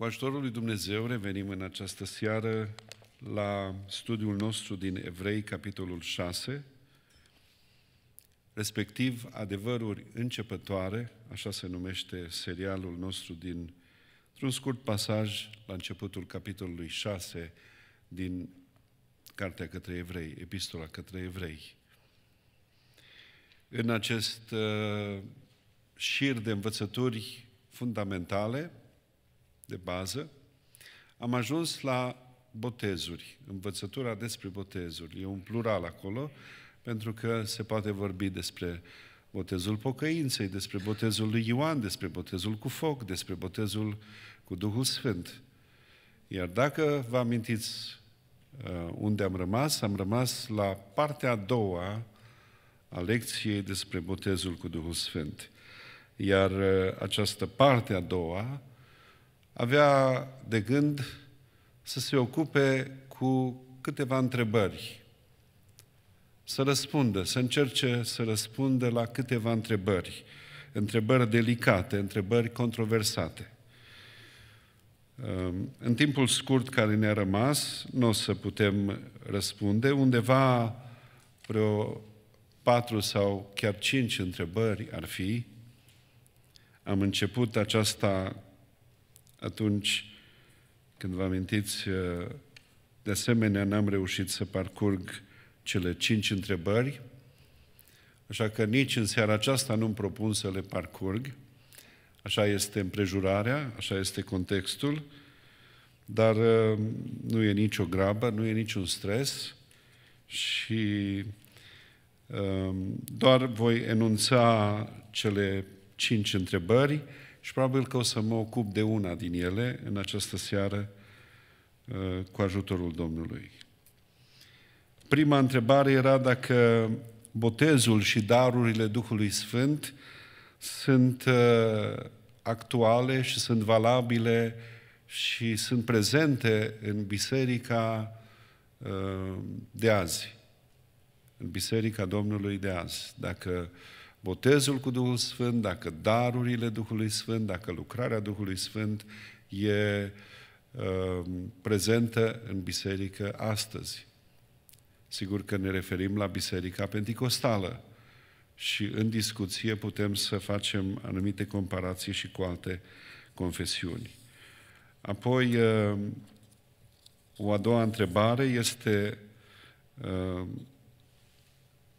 Cu ajutorul lui Dumnezeu revenim în această seară la studiul nostru din Evrei, capitolul 6, respectiv Adevăruri începătoare, așa se numește serialul nostru din un scurt pasaj la începutul capitolului 6 din Cartea către Evrei, Epistola către Evrei. În acest uh, șir de învățături fundamentale, de bază, am ajuns la botezuri, învățătura despre botezuri. E un plural acolo, pentru că se poate vorbi despre botezul pocăinței, despre botezul lui Ioan, despre botezul cu foc, despre botezul cu Duhul Sfânt. Iar dacă vă amintiți uh, unde am rămas, am rămas la partea a doua a lecției despre botezul cu Duhul Sfânt. Iar uh, această parte a doua avea de gând să se ocupe cu câteva întrebări, să răspundă, să încerce să răspundă la câteva întrebări, întrebări delicate, întrebări controversate. Ehm, în timpul scurt care ne-a rămas, nu o să putem răspunde, undeva vreo patru sau chiar cinci întrebări ar fi. Am început aceasta atunci când vă amintiți, uh, de asemenea n-am reușit să parcurg cele cinci întrebări, așa că nici în seara aceasta nu-mi propun să le parcurg. Așa este împrejurarea, așa este contextul, dar uh, nu e nicio grabă, nu e niciun stres și uh, doar voi enunța cele cinci întrebări și probabil că o să mă ocup de una din ele în această seară uh, cu ajutorul Domnului. Prima întrebare era dacă botezul și darurile Duhului Sfânt sunt uh, actuale și sunt valabile și sunt prezente în biserica uh, de azi, în biserica Domnului de azi. Dacă botezul cu Duhul Sfânt, dacă darurile Duhului Sfânt, dacă lucrarea Duhului Sfânt e uh, prezentă în biserică astăzi. Sigur că ne referim la Biserica Penticostală și în discuție putem să facem anumite comparații și cu alte confesiuni. Apoi, uh, o a doua întrebare este uh,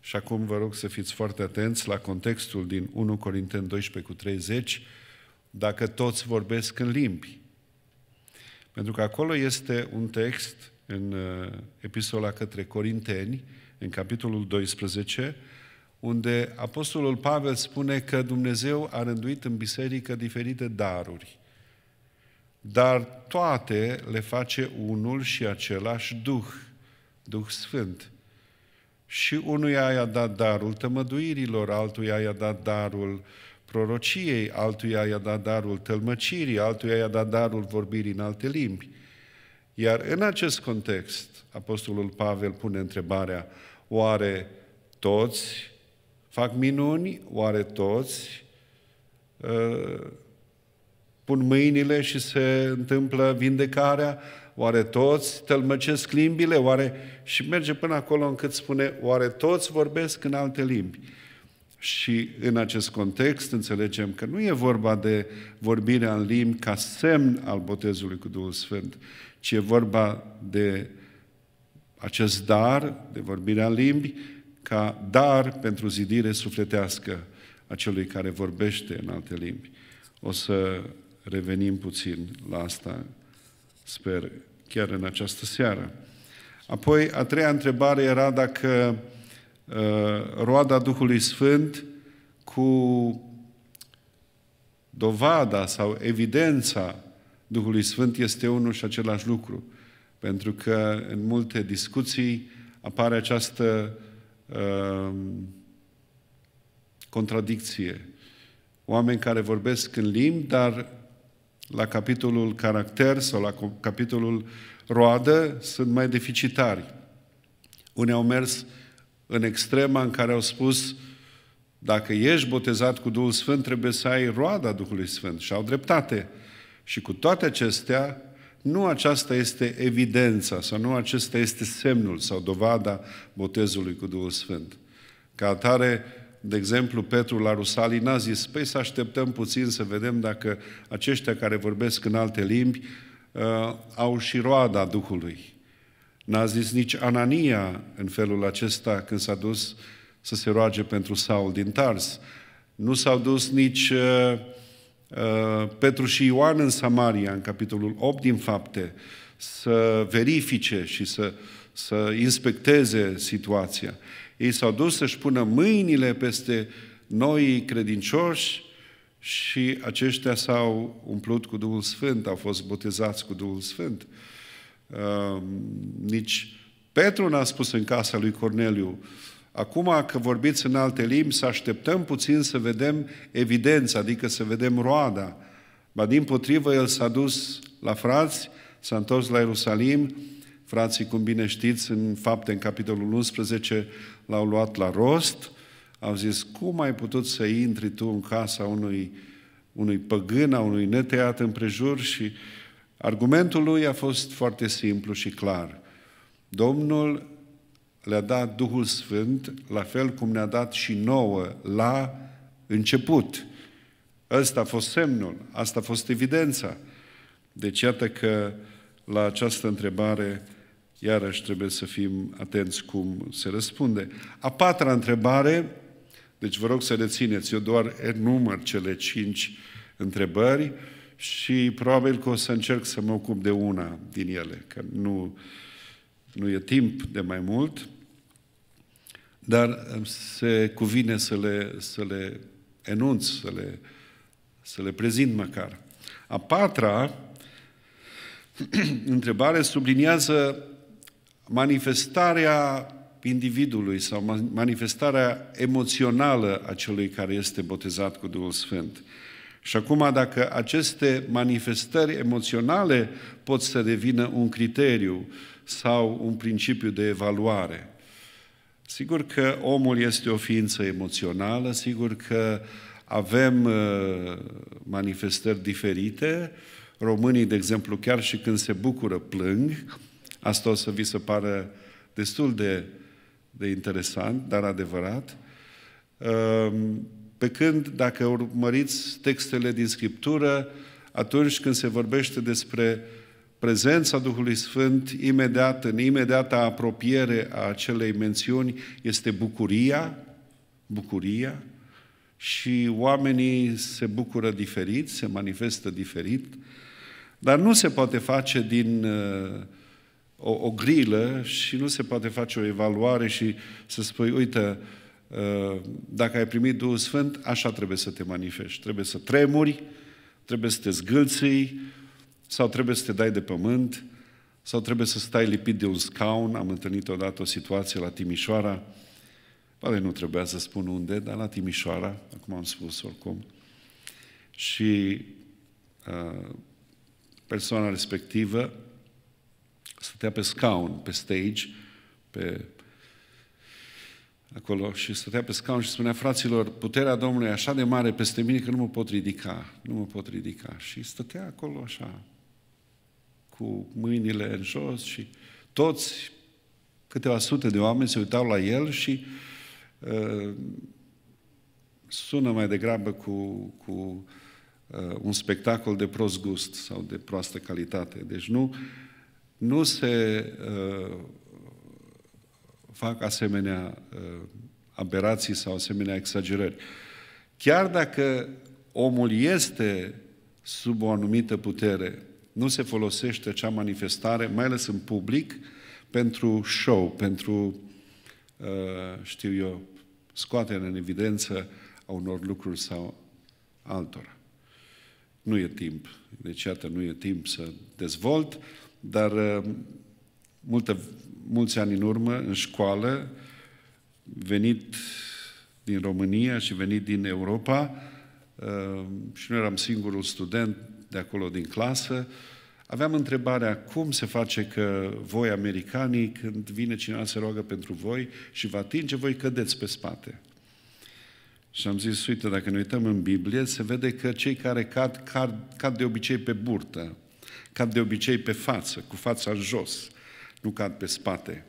și acum vă rog să fiți foarte atenți la contextul din 1 Corinteni 12 cu 30, dacă toți vorbesc în limbi. Pentru că acolo este un text în uh, epistola către Corinteni, în capitolul 12, unde Apostolul Pavel spune că Dumnezeu a rânduit în biserică diferite daruri. Dar toate le face unul și același Duh, Duh Sfânt și unuia i-a dat darul tămăduirilor, altuia i-a dat darul prorociei, altuia i-a dat darul tălmăcirii, altuia i-a dat darul vorbirii în alte limbi. Iar în acest context, Apostolul Pavel pune întrebarea, oare toți fac minuni? Oare toți uh, pun mâinile și se întâmplă vindecarea? oare toți tălmăcesc limbile, oare... și merge până acolo încât spune, oare toți vorbesc în alte limbi. Și în acest context înțelegem că nu e vorba de vorbirea în limbi ca semn al botezului cu Duhul Sfânt, ci e vorba de acest dar, de vorbirea în limbi, ca dar pentru zidire sufletească a celui care vorbește în alte limbi. O să revenim puțin la asta Sper chiar în această seară. Apoi, a treia întrebare era dacă uh, roada Duhului Sfânt cu dovada sau evidența Duhului Sfânt este unul și același lucru. Pentru că în multe discuții apare această uh, contradicție. Oameni care vorbesc în limbi, dar la capitolul caracter sau la capitolul roadă sunt mai deficitari. Unii au mers în extrema în care au spus dacă ești botezat cu Duhul Sfânt, trebuie să ai roada Duhului Sfânt și au dreptate. Și cu toate acestea, nu aceasta este evidența sau nu acesta este semnul sau dovada botezului cu Duhul Sfânt. Ca atare, de exemplu, Petru la Rusalii n-a zis, păi să așteptăm puțin să vedem dacă aceștia care vorbesc în alte limbi uh, au și roada Duhului. N-a zis nici Anania în felul acesta când s-a dus să se roage pentru Saul din Tars. Nu s-au dus nici uh, uh, Petru și Ioan în Samaria, în capitolul 8 din fapte, să verifice și să, să inspecteze situația. Ei s-au dus să-și pună mâinile peste noi credincioși și aceștia s-au umplut cu Duhul Sfânt, au fost botezați cu Duhul Sfânt. Ehm, nici Petru n-a spus în casa lui Corneliu, acum că vorbiți în alte limbi, să așteptăm puțin să vedem evidența, adică să vedem roada. Ba din potrivă, el s-a dus la frați, s-a întors la Ierusalim, Frații, cum bine știți, în fapte, în capitolul 11, l-au luat la rost, au zis, cum ai putut să intri tu în casa unui, unui păgân, a unui neteat împrejur și argumentul lui a fost foarte simplu și clar. Domnul le-a dat Duhul Sfânt, la fel cum ne-a dat și nouă la început. Ăsta a fost semnul, asta a fost evidența. Deci iată că la această întrebare Iarăși trebuie să fim atenți cum se răspunde. A patra întrebare, deci vă rog să rețineți, eu doar enumăr cele cinci întrebări și probabil că o să încerc să mă ocup de una din ele, că nu, nu e timp de mai mult, dar se cuvine să le, să le enunț, să le, să le prezint măcar. A patra întrebare subliniază manifestarea individului sau manifestarea emoțională a celui care este botezat cu Duhul Sfânt. Și acum, dacă aceste manifestări emoționale pot să devină un criteriu sau un principiu de evaluare, sigur că omul este o ființă emoțională, sigur că avem uh, manifestări diferite. Românii, de exemplu, chiar și când se bucură, plâng, Asta o să vi se pară destul de, de interesant, dar adevărat. Ehm, pe când, dacă urmăriți textele din Scriptură, atunci când se vorbește despre prezența Duhului Sfânt, imediat, în imediata apropiere a acelei mențiuni, este bucuria, bucuria, și oamenii se bucură diferit, se manifestă diferit, dar nu se poate face din uh, o, o grilă și nu se poate face o evaluare și să spui, uite, uh, dacă ai primit Duhul Sfânt, așa trebuie să te manifesti. Trebuie să tremuri, trebuie să te zgâlții, sau trebuie să te dai de pământ, sau trebuie să stai lipit de un scaun. Am întâlnit odată o situație la Timișoara, poate nu trebuia să spun unde, dar la Timișoara, acum am spus oricum, și uh, persoana respectivă stătea pe scaun, pe stage, pe acolo și stătea pe scaun și spunea, fraților, puterea Domnului e așa de mare peste mine că nu mă pot ridica, nu mă pot ridica. Și stătea acolo așa, cu mâinile în jos și toți, câteva sute de oameni se uitau la el și uh, sună mai degrabă cu, cu uh, un spectacol de prost gust sau de proastă calitate. Deci nu, uh, nu se uh, fac asemenea uh, aberații sau asemenea exagerări. Chiar dacă omul este sub o anumită putere, nu se folosește acea manifestare, mai ales în public, pentru show, pentru, uh, știu eu, scoaterea în evidență a unor lucruri sau altora. Nu e timp, deci iată, nu e timp să dezvolt, dar uh, multe, mulți ani în urmă, în școală, venit din România și venit din Europa, uh, și nu eram singurul student de acolo din clasă, aveam întrebarea cum se face că voi, americanii, când vine cineva se roagă pentru voi și vă atinge, voi cădeți pe spate. Și am zis, uite, dacă ne uităm în Biblie, se vede că cei care cad, cad, cad de obicei pe burtă, Cad de obicei pe față, cu fața jos, nu cad pe spate.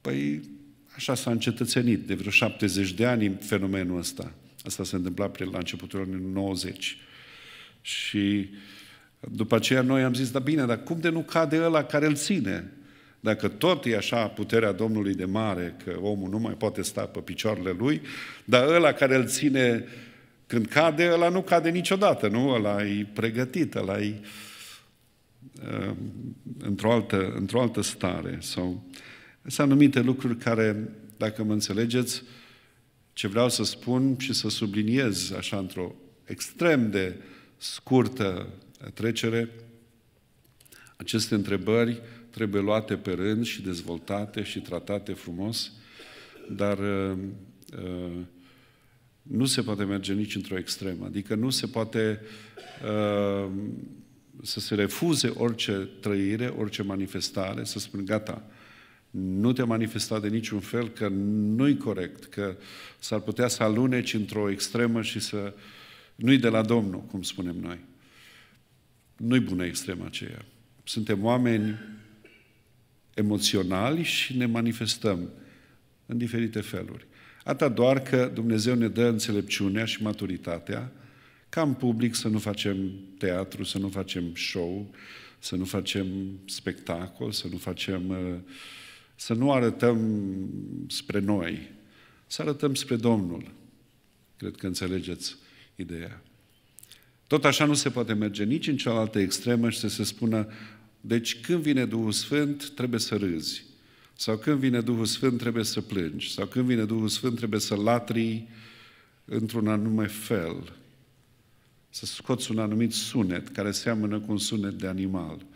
Păi așa s-a încetățenit de vreo 70 de ani fenomenul ăsta. Asta s-a întâmplat prin la începutul anilor 90. Și după aceea noi am zis, da bine, dar cum de nu cade ăla care îl ține? Dacă tot e așa puterea Domnului de mare, că omul nu mai poate sta pe picioarele lui, dar ăla care îl ține când cade, ăla nu cade niciodată, nu? Ăla e pregătit, ăla e... Uh, într-o, altă, într-o altă stare. Sau... Sunt anumite lucruri care, dacă mă înțelegeți, ce vreau să spun și să subliniez așa într-o extrem de scurtă trecere, aceste întrebări trebuie luate pe rând și dezvoltate și tratate frumos, dar uh, uh, nu se poate merge nici într-o extremă. Adică nu se poate uh, să se refuze orice trăire, orice manifestare, să spun gata, nu te manifesta de niciun fel, că nu-i corect, că s-ar putea să aluneci într-o extremă și să nu-i de la Domnul, cum spunem noi. Nu-i bună extrema aceea. Suntem oameni emoționali și ne manifestăm în diferite feluri. Atât doar că Dumnezeu ne dă înțelepciunea și maturitatea ca în public să nu facem teatru, să nu facem show, să nu facem spectacol, să nu facem uh, să nu arătăm spre noi, să arătăm spre Domnul. Cred că înțelegeți ideea. Tot așa nu se poate merge nici în cealaltă extremă și să se spună deci când vine Duhul Sfânt, trebuie să râzi. Sau când vine Duhul Sfânt, trebuie să plângi. Sau când vine Duhul Sfânt, trebuie să latri într-un anume fel să scoți un anumit sunet care seamănă cu un sunet de animal.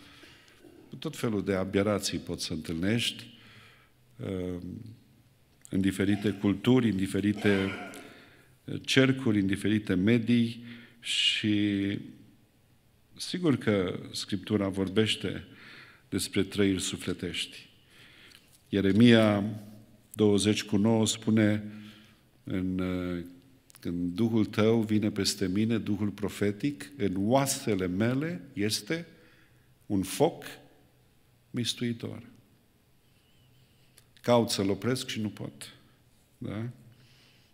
Cu tot felul de aberații poți să întâlnești uh, în diferite culturi, în diferite uh, cercuri, în diferite medii și sigur că Scriptura vorbește despre trăiri sufletești. Ieremia 20 cu 9 spune în uh, când Duhul tău vine peste mine, Duhul profetic, în oasele mele este un foc mistuitor. Caut să-l opresc și nu pot. Da?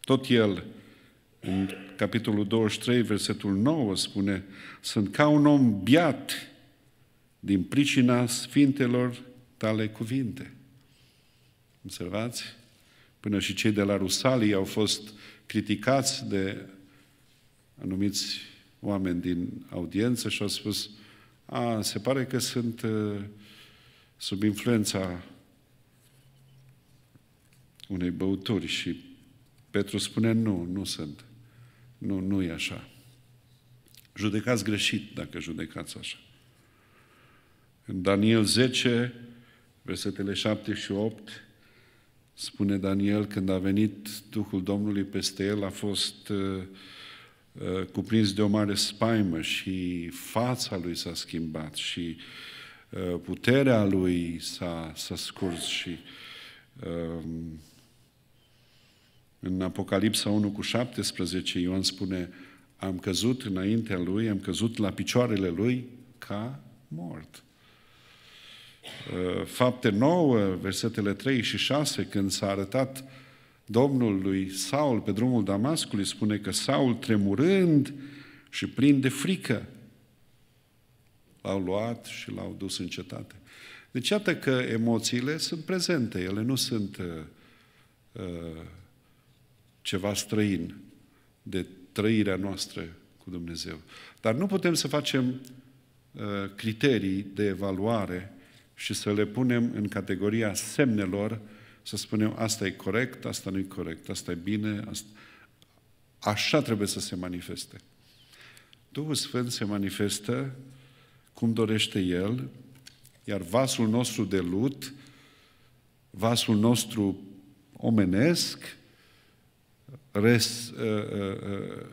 Tot el, în capitolul 23, versetul 9, spune Sunt ca un om biat din pricina sfintelor tale cuvinte. Observați? Până și cei de la Rusalii au fost criticați de anumiți oameni din audiență și au spus a, se pare că sunt uh, sub influența unei băuturi și Petru spune nu, nu sunt. Nu, nu e așa. Judecați greșit dacă judecați așa. În Daniel 10, versetele 7 și 8, Spune Daniel, când a venit Duhul Domnului peste el, a fost uh, uh, cuprins de o mare spaimă și fața lui s-a schimbat și uh, puterea lui s-a, s-a scurs și um, în Apocalipsa 1 cu 17 Ioan spune am căzut înaintea lui, am căzut la picioarele lui ca mort. Uh, fapte 9, versetele 3 și 6, când s-a arătat Domnul lui Saul pe drumul Damascului, spune că Saul, tremurând și plin de frică, l-au luat și l-au dus în cetate. Deci iată că emoțiile sunt prezente, ele nu sunt uh, uh ceva străin de trăirea noastră cu Dumnezeu. Dar nu putem să facem uh, criterii de evaluare și să le punem în categoria semnelor, să spunem asta e corect, asta nu e corect, asta e bine, asta... așa trebuie să se manifeste. Duhul Sfânt se manifestă cum dorește El, iar vasul nostru de lut, vasul nostru omenesc, res, ă, ă, ă,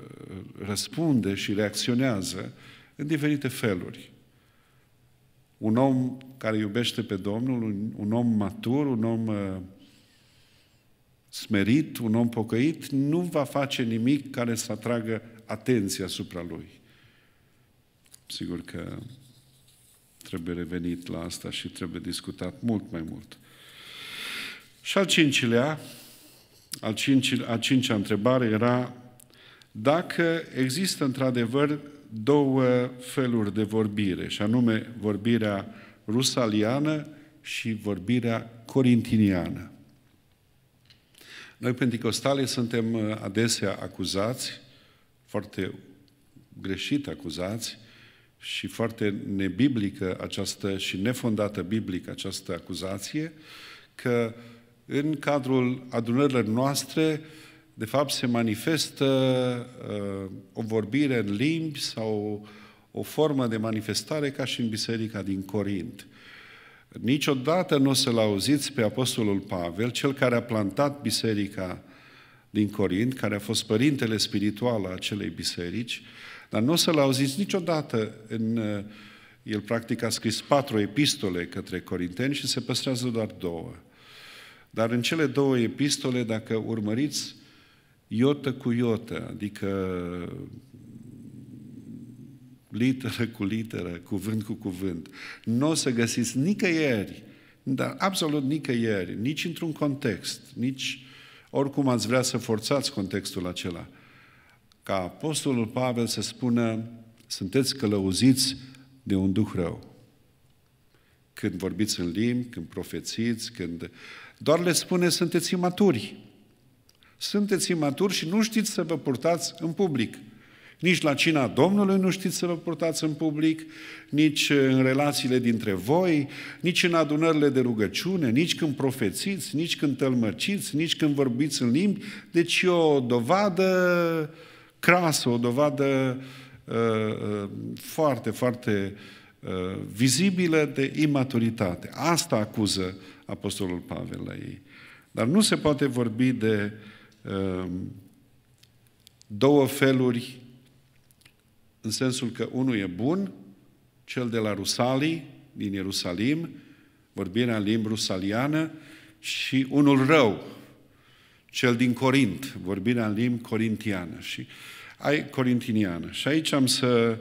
răspunde și reacționează în diferite feluri un om care iubește pe Domnul, un, un om matur, un om uh, smerit, un om pocăit, nu va face nimic care să atragă atenția asupra lui. Sigur că trebuie revenit la asta și trebuie discutat mult mai mult. Și al cincilea, al cincilea, a cincea întrebare era dacă există într-adevăr două feluri de vorbire, și anume vorbirea rusaliană și vorbirea corintiniană. Noi, penticostale, suntem uh, adesea acuzați, foarte greșit acuzați, și foarte nebiblică această și nefondată biblică această acuzație, că în cadrul adunărilor noastre uh, de fapt, se manifestă uh, o vorbire în limbi sau o formă de manifestare ca și în biserica din Corint. Niciodată nu o să-l auziți pe Apostolul Pavel, cel care a plantat biserica din Corint, care a fost părintele spiritual al acelei biserici, dar nu o să-l auziți niciodată în... Uh, el practic a scris patru epistole către corinteni și se păstrează doar două. Dar în cele două epistole, dacă urmăriți iotă cu iotă, adică literă cu literă, cuvânt cu cuvânt. Nu o să găsiți nicăieri, dar absolut nicăieri, nici într-un context, nici oricum ați vrea să forțați contextul acela, ca Apostolul Pavel să spună, sunteți călăuziți de un duh rău. Când vorbiți în limbi, când profețiți, când... Doar le spune, sunteți imaturi sunteți imaturi și nu știți să vă purtați în public. Nici la cina Domnului nu știți să vă purtați în public, nici în relațiile dintre voi, nici în adunările de rugăciune, nici când profețiți, nici când tălmăciți, nici când vorbiți în limbi. Deci e o dovadă crasă, o dovadă uh, uh, foarte, foarte uh, vizibilă de imaturitate. Asta acuză Apostolul Pavel la ei. Dar nu se poate vorbi de uh, Ehm, două feluri, în sensul că unul e bun, cel de la Rusalii, din Ierusalim, vorbirea în limbă rusaliană, și unul rău, cel din Corint, vorbirea în limbă corintiană și ai corintiniană. Și aici am să,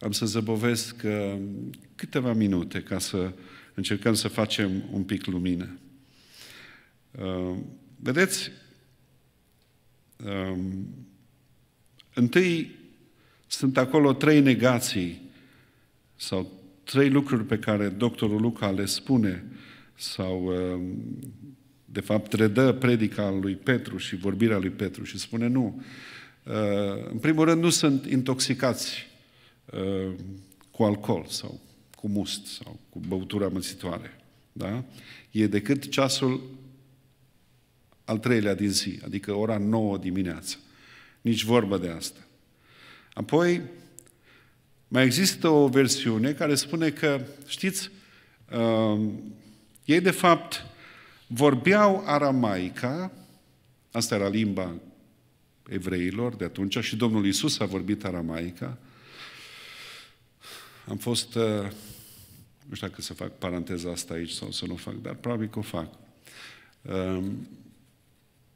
am să zăbovesc ehm, câteva minute ca să încercăm să facem un pic lumină. Ehm, vedeți, Ehm, întâi sunt acolo trei negații sau trei lucruri pe care doctorul Luca le spune sau ehm, de fapt redă predica lui Petru și vorbirea lui Petru și spune nu. Ehm, în primul rând nu sunt intoxicați cu alcool sau cu must sau cu băutura mățitoare. Da? E decât ceasul al treilea din zi, adică ora 9 dimineața. Nici vorbă de asta. Apoi, mai există o versiune care spune că, știți, uh, ei de fapt vorbeau aramaica, asta era limba evreilor de atunci și Domnul Isus a vorbit aramaica. Am fost, uh, nu știu dacă să fac paranteza asta aici sau să nu o fac, dar probabil că o fac. Uh,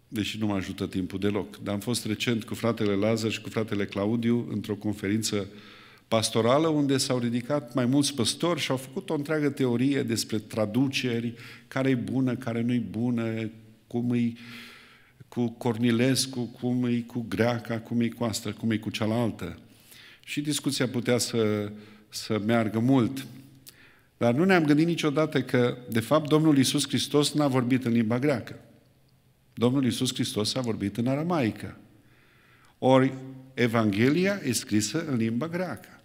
deși nu mă ajută timpul deloc. Dar am fost recent cu fratele Lazar și cu fratele Claudiu într-o conferință pastorală unde s-au ridicat mai mulți păstori și au făcut o întreagă teorie despre traduceri, care e bună, care nu e bună, cum e cu Cornilescu, cum e cu Greaca, cum e cu asta, cum e cu cealaltă. Și discuția putea să, să meargă mult. Dar nu ne-am gândit niciodată că, de fapt, Domnul Isus Hristos n-a vorbit în limba greacă. Domnul Iisus Hristos a vorbit în aramaică. Ori Evanghelia e scrisă în limba greacă.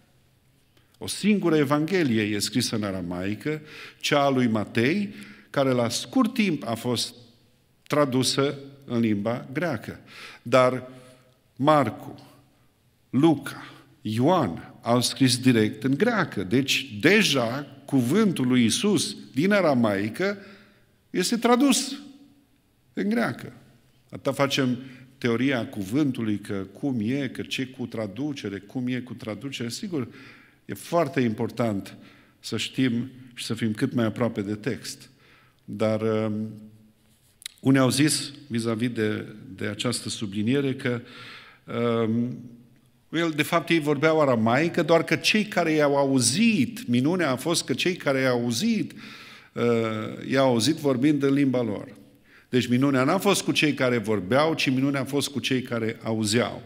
O singură Evanghelie e scrisă în aramaică, cea a lui Matei, care la scurt timp a fost tradusă în limba greacă. Dar Marcu, Luca, Ioan au scris direct în greacă. Deci, deja cuvântul lui Isus din aramaică este tradus în greacă. Atâta facem teoria cuvântului, că cum e, că ce cu traducere, cum e cu traducere. Sigur, e foarte important să știm și să fim cât mai aproape de text. Dar um, unii au zis, vis-a-vis de, de această subliniere, că um, el, de fapt, ei vorbeau aramaică, doar că cei care i-au auzit, minunea a fost că cei care i-au auzit, uh, i-au auzit vorbind în limba lor. Deci minunea n-a fost cu cei care vorbeau, ci minunea a fost cu cei care auzeau.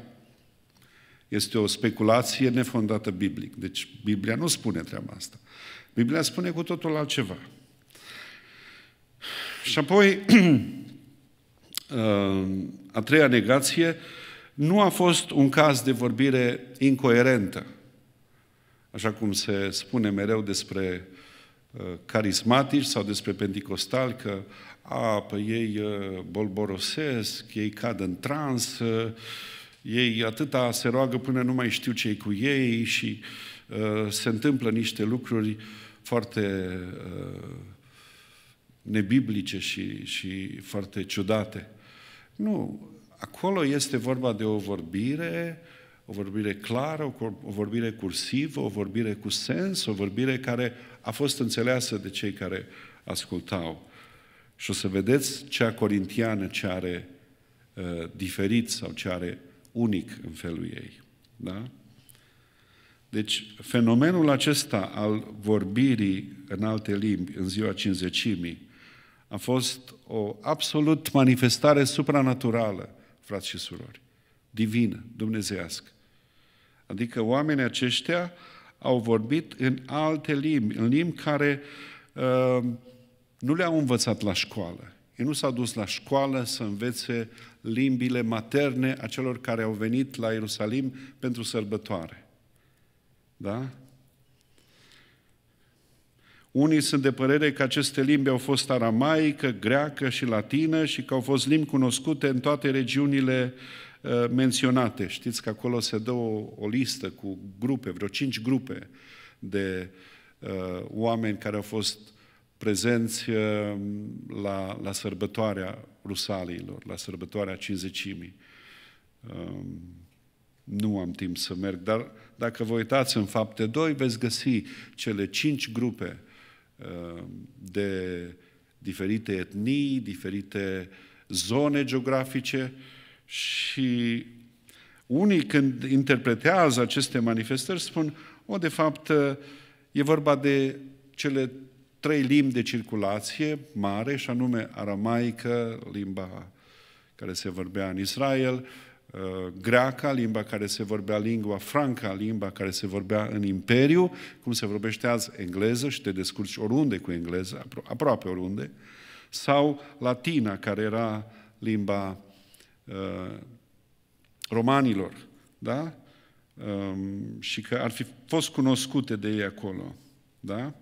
Este o speculație nefondată biblic. Deci Biblia nu spune treaba asta. Biblia spune cu totul altceva. Și apoi, uh, a treia negație, nu a fost un caz de vorbire incoerentă, așa cum se spune mereu despre uh, carismatici sau despre penticostali, că a, pe ei uh, bolborosesc, ei cad în trans, ei atâta se roagă până nu mai știu ce cu ei și uh, se întâmplă niște lucruri foarte uh, nebiblice și, și foarte ciudate. Nu, acolo este vorba de o vorbire, o vorbire clară, o vorbire cursivă, o vorbire cu sens, o vorbire care a fost înțeleasă de cei care ascultau. Și o să vedeți cea corintiană ce are uh, diferit sau ce are unic în felul ei. Da? Deci, fenomenul acesta al vorbirii în alte limbi în ziua cinzecimii a fost o absolut manifestare supranaturală, frați și surori, divină, dumnezească. Adică oamenii aceștia au vorbit în alte limbi, în limbi care uh, nu le-au învățat la școală. Ei nu s-a dus la școală să învețe limbile materne a celor care au venit la Ierusalim pentru sărbătoare. Da? Unii sunt de părere că aceste limbi au fost aramaică, greacă și latină și că au fost limbi cunoscute în toate regiunile uh, menționate. Știți că acolo se dă o, o listă cu grupe, vreo cinci grupe de uh, oameni care au fost prezenți uh, la, la sărbătoarea rusaliilor, la sărbătoarea cinzecimii. Um, nu am timp să merg, dar dacă vă uitați în fapte 2, veți găsi cele cinci grupe uh, de diferite etnii, diferite zone geografice și unii când interpretează aceste manifestări spun, o, de fapt, uh, e vorba de cele trei limbi de circulație mare, și anume aramaică, limba care se vorbea în Israel, uh, greaca, limba care se vorbea lingua franca, limba care se vorbea în imperiu, cum se vorbește azi engleză și te descurci oriunde cu engleză, apro- aproape oriunde, sau latina, care era limba uh, romanilor, da? Um, și că ar fi fost cunoscute de ei acolo, da?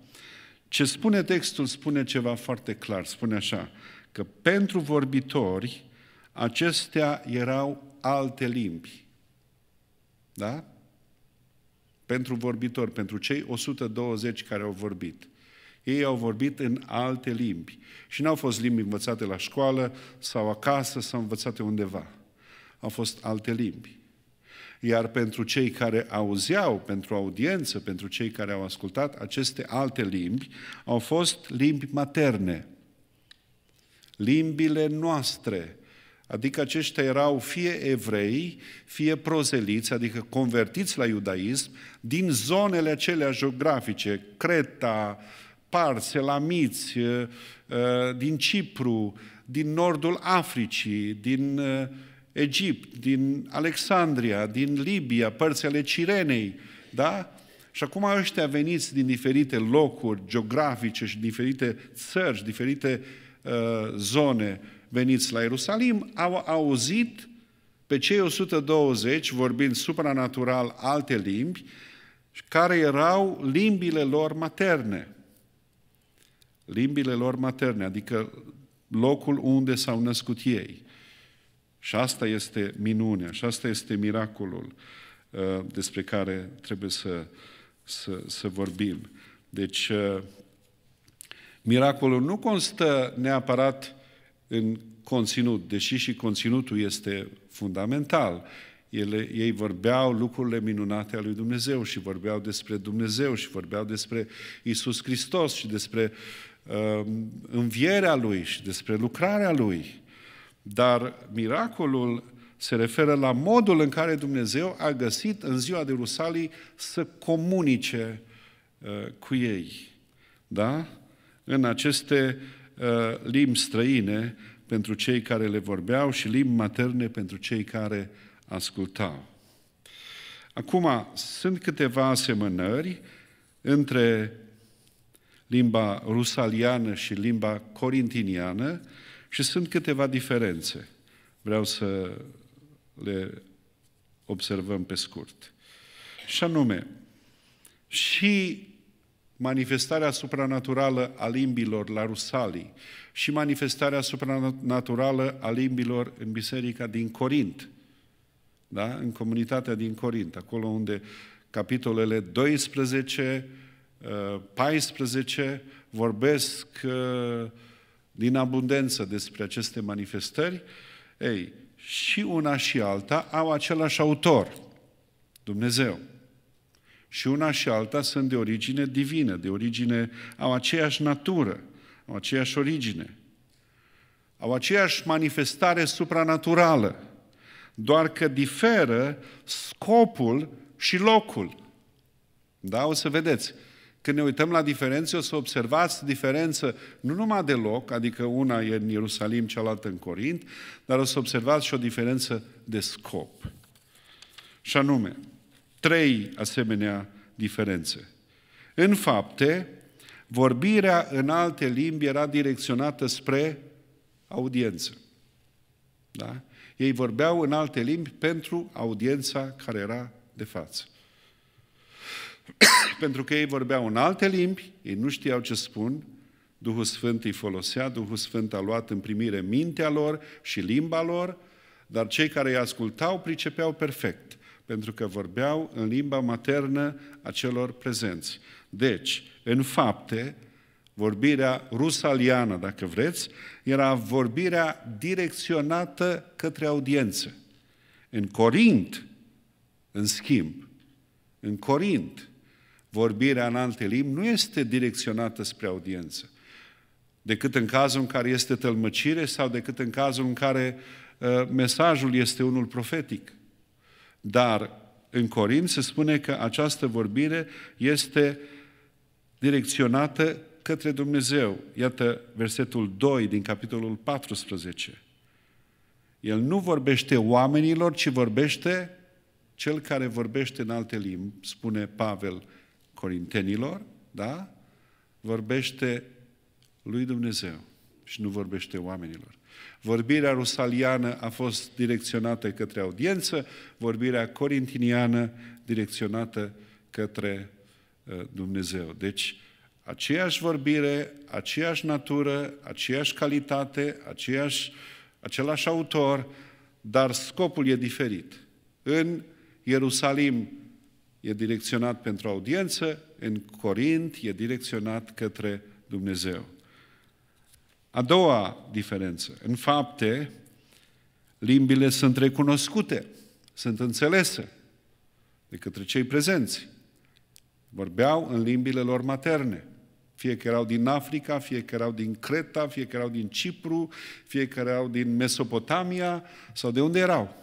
Ce spune textul spune ceva foarte clar, spune așa, că pentru vorbitori acestea erau alte limbi. Da? Pentru vorbitori, pentru cei 120 care au vorbit. Ei au vorbit în alte limbi și n-au fost limbi învățate la școală sau acasă sau învățate undeva. Au fost alte limbi. Iar pentru cei care auzeau, pentru audiență, pentru cei care au ascultat, aceste alte limbi au fost limbi materne, limbile noastre. Adică aceștia erau fie evrei, fie prozeliți, adică convertiți la iudaism, din zonele acelea geografice, Creta, Pars, Elamiți, eh, eh, din Cipru, din nordul Africii, din eh, Egipt, din Alexandria, din Libia, părțile Cirenei, da? Și acum ăștia veniți din diferite locuri geografice și diferite țări, diferite uh, zone, veniți la Ierusalim, au auzit pe cei 120 vorbind supranatural alte limbi, care erau limbile lor materne. Limbile lor materne, adică locul unde s-au născut ei. Și asta este minunea, și asta este miracolul uh, despre care trebuie să, să, să vorbim. Deci, uh, miracolul nu constă neapărat în conținut, deși și conținutul este fundamental. Ele, ei vorbeau lucrurile minunate ale lui Dumnezeu și vorbeau despre Dumnezeu și vorbeau despre Isus Hristos și despre uh, învierea Lui și despre lucrarea Lui. Dar miracolul se referă la modul în care Dumnezeu a găsit în ziua de Rusalii să comunice uh, cu ei. Da? În aceste uh, limbi străine pentru cei care le vorbeau și limbi materne pentru cei care ascultau. Acum, sunt câteva asemănări între limba rusaliană și limba corintiniană, și sunt câteva diferențe. Vreau să le observăm pe scurt. Și anume, și manifestarea supranaturală a limbilor la Rusalii și manifestarea supranaturală a limbilor în biserica din Corint, da? în comunitatea din Corint, acolo unde capitolele 12, 14 uh, vorbesc uh, din abundență despre aceste manifestări, ei, și una și alta au același autor, Dumnezeu. Și una și alta sunt de origine divină, de origine, au aceeași natură, au aceeași origine, au aceeași manifestare supranaturală, doar că diferă scopul și locul. Da, o să vedeți. Când ne uităm la diferențe, o să observați diferență nu numai de loc, adică una e în Ierusalim, cealaltă în Corint, dar o să observați și o diferență de scop. Și anume, trei asemenea diferențe. În fapte, vorbirea în alte limbi era direcționată spre audiență. Da? Ei vorbeau în alte limbi pentru audiența care era de față. pentru că ei vorbeau în alte limbi, ei nu știau ce spun, Duhul Sfânt îi folosea, Duhul Sfânt a luat în primire mintea lor și limba lor, dar cei care îi ascultau pricepeau perfect, pentru că vorbeau în limba maternă a celor prezenți. Deci, în fapte, vorbirea rusaliană, dacă vreți, era vorbirea direcționată către audiență. În Corint, în schimb, în Corint, vorbirea în alte limbi nu este direcționată spre audiență, decât în cazul în care este tălmăcire sau decât în cazul în care uh, mesajul este unul profetic. Dar în Corint se spune că această vorbire este direcționată către Dumnezeu. Iată versetul 2 din capitolul 14. El nu vorbește oamenilor, ci vorbește cel care vorbește în alte limbi, spune Pavel Corintenilor, da? Vorbește lui Dumnezeu și nu vorbește oamenilor. Vorbirea rusaliană a fost direcționată către audiență, vorbirea corintiniană direcționată către uh, Dumnezeu. Deci, aceeași vorbire, aceeași natură, aceeași calitate, aceeași, același autor, dar scopul e diferit. În Ierusalim e direcționat pentru audiență, în Corint e direcționat către Dumnezeu. A doua diferență. În fapte, limbile sunt recunoscute, sunt înțelese de către cei prezenți. Vorbeau în limbile lor materne. Fie că erau din Africa, fie că erau din Creta, fie că erau din Cipru, fie că erau din Mesopotamia sau de unde erau.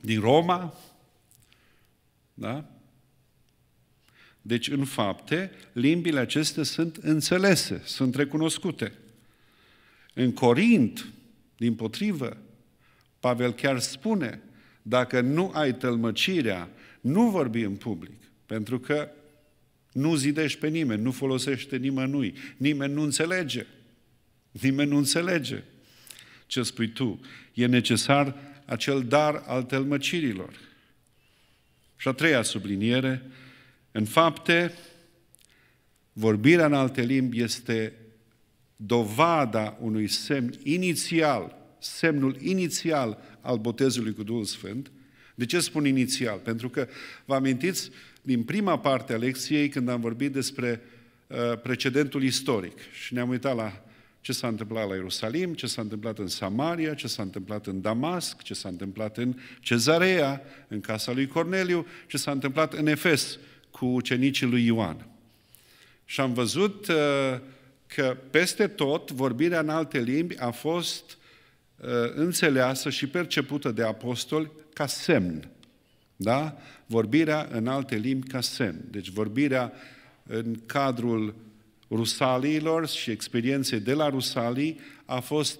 Din Roma, da? Deci, în fapte, limbile acestea sunt înțelese, sunt recunoscute. În Corint, din potrivă, Pavel chiar spune, dacă nu ai tălmăcirea, nu vorbi în public, pentru că nu zidești pe nimeni, nu folosește nimănui, nimeni nu înțelege. Nimeni nu înțelege ce spui tu. E necesar acel dar al tălmăcirilor. Și a treia subliniere, în fapte, vorbirea în alte limbi este dovada unui semn inițial, semnul inițial al botezului cu Duhul Sfânt. De ce spun inițial? Pentru că vă amintiți din prima parte a lecției când am vorbit despre uh, precedentul istoric și ne-am uitat la ce s-a întâmplat la Ierusalim, ce s-a întâmplat în Samaria, ce s-a întâmplat în Damasc, ce s-a întâmplat în Cezarea, în casa lui Corneliu, ce s-a întâmplat în Efes cu ucenicii lui Ioan. Și am văzut uh, că peste tot vorbirea în alte limbi a fost uh, înțeleasă și percepută de apostoli ca semn. Da? Vorbirea în alte limbi ca semn. Deci vorbirea în cadrul rusaliilor și experienței de la rusalii a fost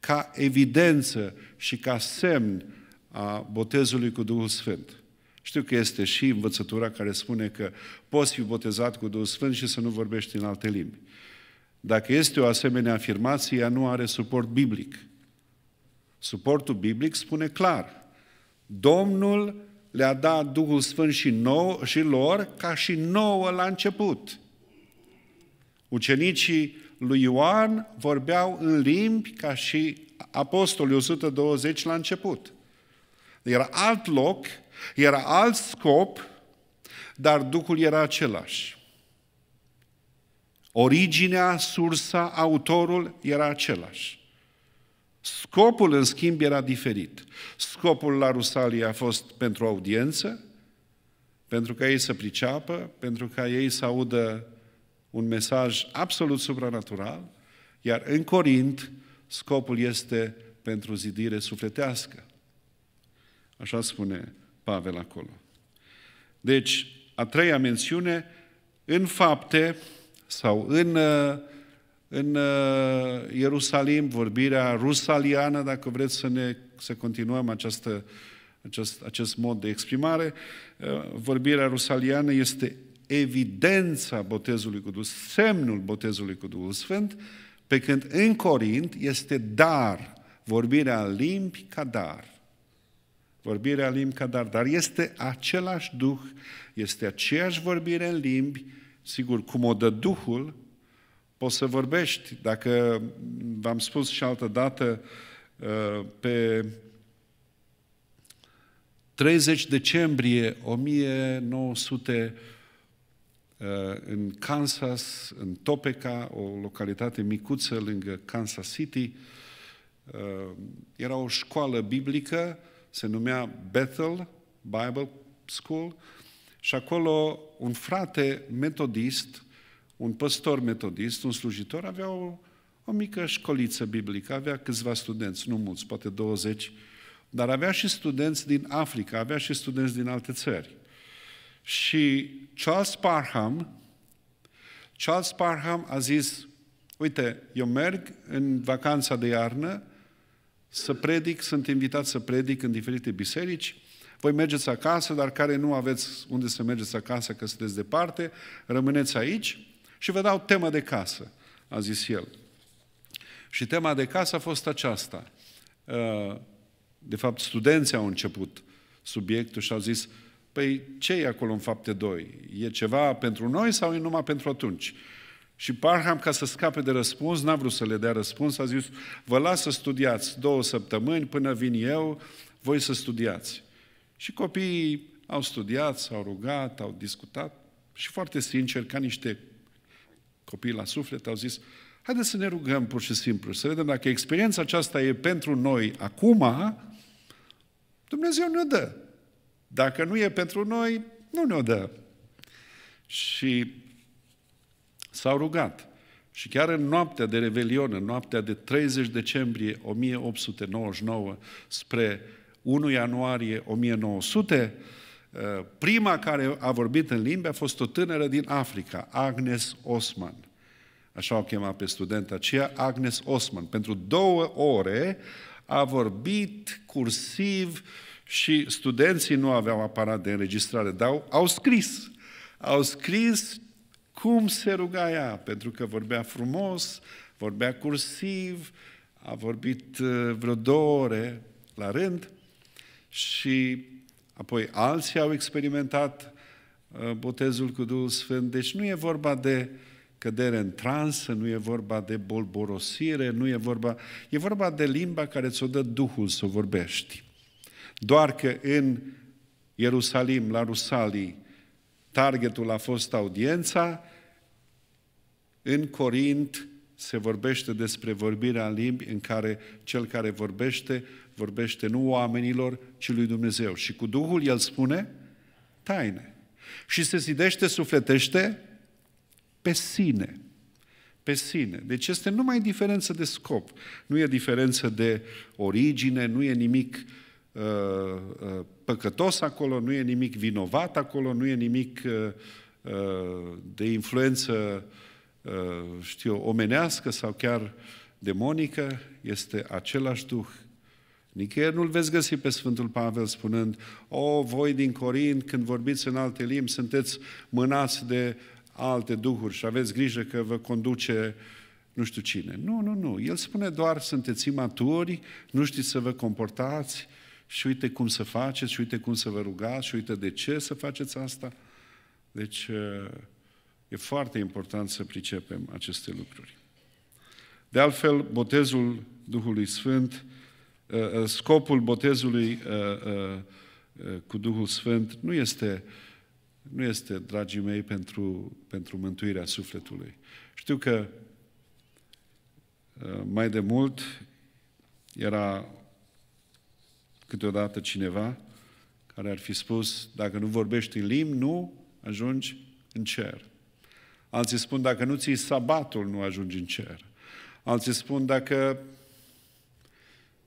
ca evidență și ca semn a botezului cu Duhul Sfânt. Știu că este și învățătura care spune că poți fi botezat cu Duhul Sfânt și să nu vorbești în alte limbi. Dacă este o asemenea afirmație, ea nu are suport biblic. Suportul biblic spune clar, Domnul le-a dat Duhul Sfânt și, nou, și lor ca și nouă la început. Ucenicii lui Ioan vorbeau în limbi ca și apostolii 120 la început. Era alt loc era alt scop, dar Duhul era același. Originea, sursa, autorul era același. Scopul, în schimb, era diferit. Scopul la Rusalia a fost pentru audiență, pentru ca ei să priceapă, pentru ca ei să audă un mesaj absolut supranatural, iar în Corint scopul este pentru zidire sufletească. Așa spune Pavel acolo. Deci, a treia mențiune, în fapte sau în, uh, în uh, Ierusalim, vorbirea rusaliană, dacă vreți să, ne, să continuăm această, acest, acest mod de exprimare, uh, vorbirea rusaliană este evidența botezului cu Duhul, semnul botezului cu Duhul Sfânt, pe când în Corint este dar, vorbirea limbi ca dar vorbirea în limbi ca dar, dar este același Duh, este aceeași vorbire în limbi, sigur, cum o dă Duhul, poți să vorbești. Dacă v-am spus și altă dată, uh, pe 30 decembrie 1900 uh, în Kansas, în Topeka, o localitate micuță lângă Kansas City, uh, era o școală biblică se numea Bethel Bible School și acolo un frate metodist, un păstor metodist, un slujitor, avea o, o mică școliță biblică, avea câțiva studenți, nu mulți, poate 20, dar avea și studenți din Africa, avea și studenți din alte țări. Și Charles Parham, Charles Parham a zis, uite, eu merg în vacanța de iarnă să predic, sunt invitat să predic în diferite biserici. Voi mergeți acasă, dar care nu aveți unde să mergeți acasă, că sunteți departe, rămâneți aici și vă dau tema de casă, a zis el. Și tema de casă a fost aceasta. Uh, de fapt, studenții au început subiectul și au zis, păi ce e acolo în fapte 2? E ceva pentru noi sau e numai pentru atunci? Și Parham, ca să scape de răspuns, n-a vrut să le dea răspuns, a zis, vă las să studiați două săptămâni, până vin eu, voi să studiați. Și copiii au studiat, s-au rugat, au discutat și foarte sincer, ca niște copii la suflet, au zis, haideți să ne rugăm pur și simplu, să vedem dacă experiența aceasta e pentru noi acum, Dumnezeu ne-o dă. Dacă nu e pentru noi, nu ne-o dă. Și S-au rugat. Și chiar în noaptea de Revelion, în noaptea de 30 decembrie 1899 spre 1 ianuarie 1900, eh, prima care a vorbit în limbi a fost o tânără din Africa, Agnes Osman. Așa o chema pe studenta aceea, Agnes Osman. Pentru două ore a vorbit cursiv și studenții nu aveau aparat de înregistrare, dar au, au scris. Au scris cum se ruga ea, pentru că vorbea frumos, vorbea cursiv, a vorbit uh, vreo două ore la rând și apoi alții au experimentat uh, botezul cu Duhul Sfânt. Deci nu e vorba de cădere în transă, nu e vorba de bolborosire, nu e vorba... E vorba de limba care ți-o dă Duhul să vorbești. Doar că în Ierusalim, la Rusalii, targetul a fost audiența, în Corint se vorbește despre vorbirea în limbi în care cel care vorbește, vorbește nu oamenilor, ci lui Dumnezeu. Și cu Duhul el spune taine. Și se zidește, sufletește pe sine. Pe sine. Deci este numai diferență de scop. Nu e diferență de origine, nu e nimic uh, uh, păcătos acolo, nu e nimic vinovat acolo, nu e nimic uh, de influență Uh, știu, omenească sau chiar demonică, este același Duh. Nicăieri nu-l veți găsi pe Sfântul Pavel spunând, o, voi din Corint, când vorbiți în alte limbi, sunteți mânați de alte duhuri și aveți grijă că vă conduce nu știu cine. Nu, nu, nu. El spune doar, sunteți imaturi, nu știți să vă comportați și uite cum să faceți și uite cum să vă rugați și uite de ce să faceți asta. Deci, uh, E foarte important să pricepem aceste lucruri. De altfel, botezul Duhului Sfânt, ă, ă, scopul botezului ă, cu Duhul Sfânt nu este, nu este dragii mei, pentru, pentru mântuirea sufletului. Știu că mai de mult era câteodată cineva care ar fi spus, dacă nu vorbești în limbi, nu ajungi în cer. Alții spun, dacă nu ții sabatul, nu ajungi în cer. Alții spun, dacă...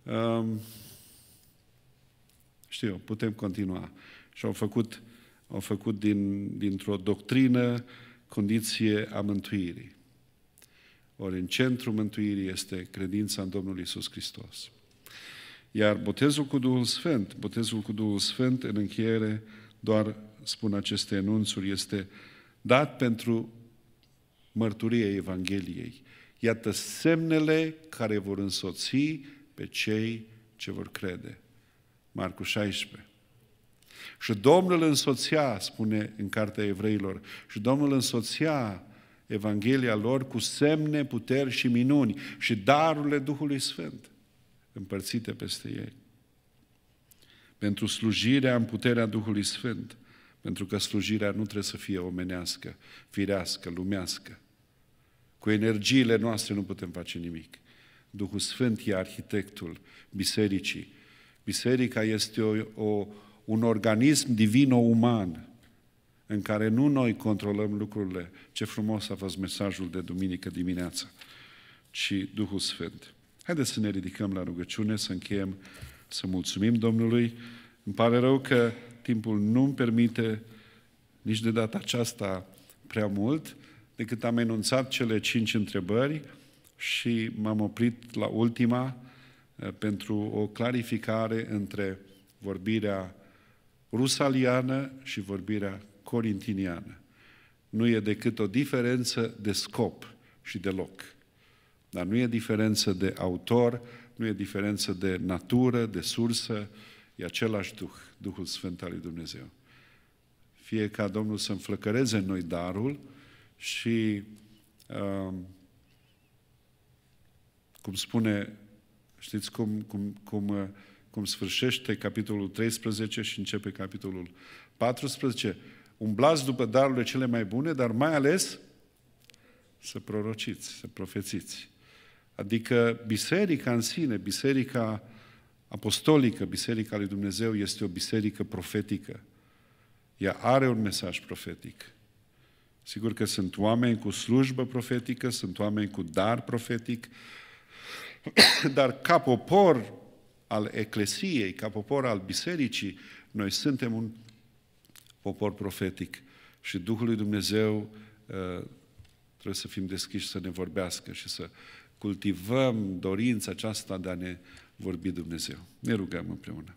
Um, știu eu, putem continua. Și au făcut, au făcut din, dintr-o doctrină condiție a mântuirii. Ori în centrul mântuirii este credința în Domnul Isus Hristos. Iar botezul cu Duhul Sfânt, botezul cu Duhul Sfânt, în încheiere, doar spun aceste enunțuri, este dat pentru mărturie Evangheliei. Iată semnele care vor însoți pe cei ce vor crede. Marcu 16. Și Domnul însoțea, spune în Cartea Evreilor, și Domnul însoțea Evanghelia lor cu semne, puteri și minuni și darurile Duhului Sfânt împărțite peste ei. Pentru slujirea în puterea Duhului Sfânt, pentru că slujirea nu trebuie să fie omenească, firească, lumească, cu energiile noastre nu putem face nimic. Duhul Sfânt e arhitectul bisericii. Biserica este o, o, un organism divino-uman în care nu noi controlăm lucrurile. Ce frumos a fost mesajul de duminică dimineață, ci Duhul Sfânt. Haideți să ne ridicăm la rugăciune, să încheiem, să mulțumim Domnului. Îmi pare rău că timpul nu-mi permite nici de data aceasta prea mult, decât am enunțat cele cinci întrebări și m-am oprit la ultima eh, pentru o clarificare între vorbirea rusaliană și vorbirea corintiniană. Nu e decât o diferență de scop și de loc. Dar nu e diferență de autor, nu e diferență de natură, de sursă, e același Duh, Duhul Sfânt al lui Dumnezeu. Fie ca Domnul să înflăcăreze în noi darul, și, um, cum spune, știți cum, cum, cum, uh, cum sfârșește capitolul 13 și începe capitolul 14, umblați după darurile cele mai bune, dar mai ales să prorociți, să profețiți. Adică biserica în sine, biserica apostolică, biserica lui Dumnezeu este o biserică profetică. Ea are un mesaj profetic. Sigur că sunt oameni cu slujbă profetică, sunt oameni cu dar profetic, dar ca popor al eclesiei, ca popor al bisericii, noi suntem un popor profetic și Duhul lui Dumnezeu uh, trebuie să fim deschiși să ne vorbească și să cultivăm dorința aceasta de a ne vorbi Dumnezeu. Ne rugăm împreună.